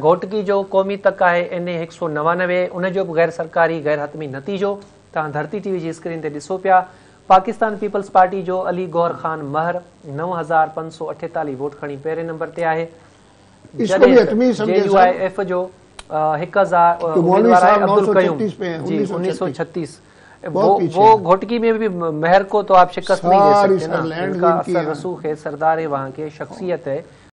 घोटकी जो क़ौमी तक है एन ए सौ नवानवे उन गैर सरकारी गैर हतमी नतीजो धरती टीवी की स्क्रीन ऐसो पाया पाकिस्तान पीपल्स पार्टी जो अली गौर ख़ान महर नव हज़ार पंज सौ अठेताली वोट खड़ी पहिरें नंबर से है एफ जो हज़ार तो अब्दुल कयूम जी सौ छत्तीस वो वो घोटकी में भी को तो आप शिकस्त नहीं दे सकते ना इनका असर रसूख है सरदार है के शख्सियत है